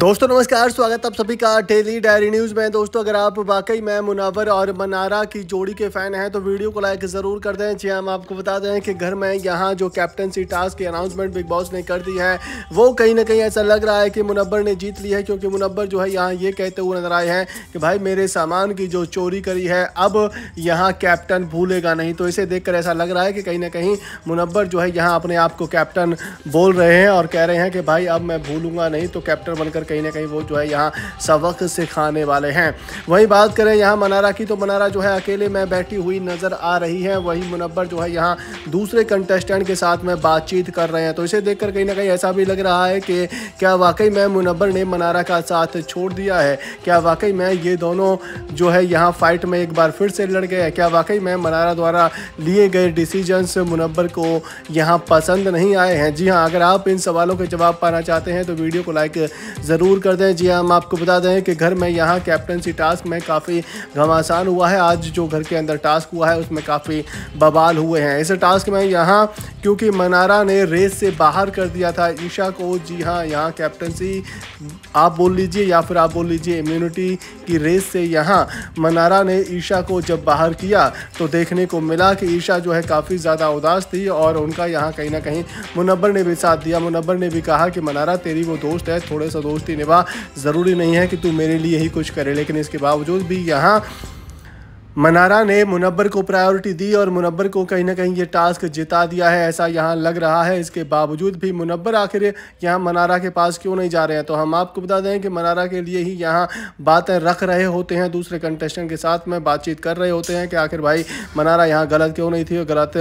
दोस्तों नमस्कार स्वागत आप सभी का डेली डायरी न्यूज़ में दोस्तों अगर आप वाकई में मुनावर और मनारा की जोड़ी के फ़ैन हैं तो वीडियो को लाइक ज़रूर कर दें जी हाँ, हम आपको बता दें कि घर में यहाँ जो कैप्टनसी टास्क की अनाउंसमेंट बिग बॉस ने कर दी है वो कहीं ना कहीं ऐसा लग रहा है कि मुनबर ने जीत ली है क्योंकि मुनबर जो है यहाँ ये कहते हुए नजर आए हैं कि भाई मेरे सामान की जो चोरी करी है अब यहाँ कैप्टन भूलेगा नहीं तो इसे देख ऐसा लग रहा है कि कहीं ना कहीं मुनबर जो है यहाँ अपने आप को कैप्टन बोल रहे हैं और कह रहे हैं कि भाई अब मैं भूलूंगा नहीं तो कैप्टन बनकर कहीं ना कहीं वो जो है यहाँ सबक सिखाने वाले हैं वहीं बात करें यहाँ मनारा की तो मनारा जो है अकेले में बैठी हुई नज़र आ रही है वहीं मुनबर जो है यहाँ दूसरे कंटेस्टेंट के साथ में बातचीत कर रहे हैं तो इसे देखकर कहीं ना कहीं ऐसा भी लग रहा है कि क्या वाकई में मुनबर ने मनारा का साथ छोड़ दिया है क्या वाकई में ये दोनों जो है यहाँ फाइट में एक बार फिर से लड़ गए हैं क्या वाकई में मनारा द्वारा लिए गए डिसीजंस मुनबर को यहाँ पसंद नहीं आए हैं जी हाँ अगर आप इन सवालों के जवाब पाना चाहते हैं तो वीडियो को लाइक ज़रूर ज़रूर कर दें जी हाँ, हम आपको बता दें कि घर में यहाँ कैप्टनसी टास्क में काफ़ी घमासान हुआ है आज जो घर के अंदर टास्क हुआ है उसमें काफ़ी बवाल हुए हैं इस टास्क में यहाँ क्योंकि मनारा ने रेस से बाहर कर दिया था ईशा को जी हाँ यहाँ कैप्टनसी आप बोल लीजिए या फिर आप बोल लीजिए इम्यूनिटी की रेस से यहाँ मनारा ने ईशा को जब बाहर किया तो देखने को मिला कि ईशा जो है काफ़ी ज़्यादा उदास थी और उनका यहाँ कहीं ना कहीं मुनबर ने भी साथ दिया मुनबर ने भी कहा कि मनारा तेरी वो दोस्त है थोड़े सा दोस्त दोस्ती निभा ज़रूरी नहीं है कि तू मेरे लिए ही कुछ करे लेकिन इसके बावजूद भी यहाँ मनारा ने मुनबर को प्रायोरिटी दी और मुनबर को कहीं ना कहीं ये टास्क जिता दिया है ऐसा यहाँ लग रहा है इसके बावजूद भी मुनबर आखिर यहाँ मनारा के पास क्यों नहीं जा रहे हैं तो हम आपको बता दें कि मनारा के लिए ही यहाँ बातें रख रहे होते हैं दूसरे कंटेस्टेंट के साथ में बातचीत कर रहे होते हैं कि आखिर भाई मनारा यहाँ गलत क्यों नहीं थी और गलत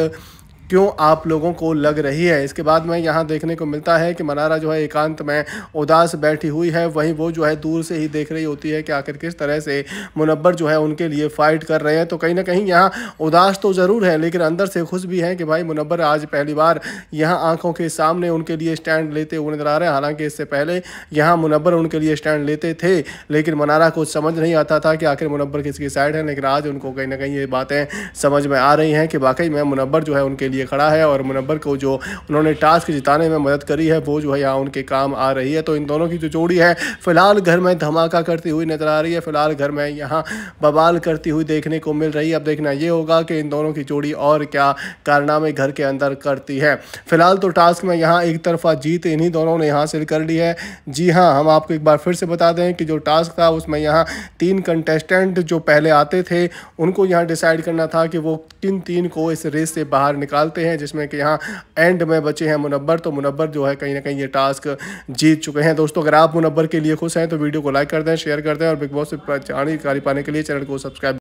क्यों आप लोगों को लग रही है इसके बाद में यहाँ देखने को मिलता है कि मनारा जो है एकांत में उदास बैठी हुई है वहीं वो जो है दूर से ही देख रही होती है कि आखिर किस तरह से मुनबर जो है उनके लिए फ़ाइट कर रहे हैं तो कहीं ना कहीं यहाँ उदास तो ज़रूर है लेकिन अंदर से खुश भी हैं कि भाई मुनबर आज पहली बार यहाँ आँखों के सामने उनके लिए स्टैंड लेते हुए नजर आ रहे हैं हालांकि इससे पहले यहाँ मुनबर उनके लिए स्टैंड लेते थे लेकिन मनारा को समझ नहीं आता था कि आखिर मुनबर किसकी साइड है लेकिन आज उनको कहीं ना कहीं ये बातें समझ में आ रही हैं कि वाकई में मुनबर जो है उनके लिए लिए खड़ा है और मुनबर को जो उन्होंने टास्क जिताने में मदद करी है वो जो है यहाँ उनके काम आ रही है तो इन दोनों की जो जोड़ी है फिलहाल घर में धमाका करती हुई नज़र आ रही है फिलहाल घर में यहाँ बवाल करती हुई देखने को मिल रही है अब देखना ये होगा कि इन दोनों की जोड़ी और क्या कारनामे घर के अंदर करती है फिलहाल तो टास्क में यहाँ एक तरफा जीत इन्हीं दोनों ने हासिल कर ली है जी हाँ हम आपको एक बार फिर से बता दें कि जो टास्क था उसमें यहाँ तीन कंटेस्टेंट जो पहले आते थे उनको यहाँ डिसाइड करना था कि वो किन तीन को इस रेस से बाहर निकाल निकालते हैं जिसमें कि यहाँ एंड में बचे हैं मुनबर तो मुनबर जो है कहीं ना कहीं ये टास्क जीत चुके हैं दोस्तों अगर आप मुनबर के लिए खुश हैं तो वीडियो को लाइक कर दें शेयर कर दें और बिग बॉस से जानकारी पाने के लिए चैनल को सब्सक्राइब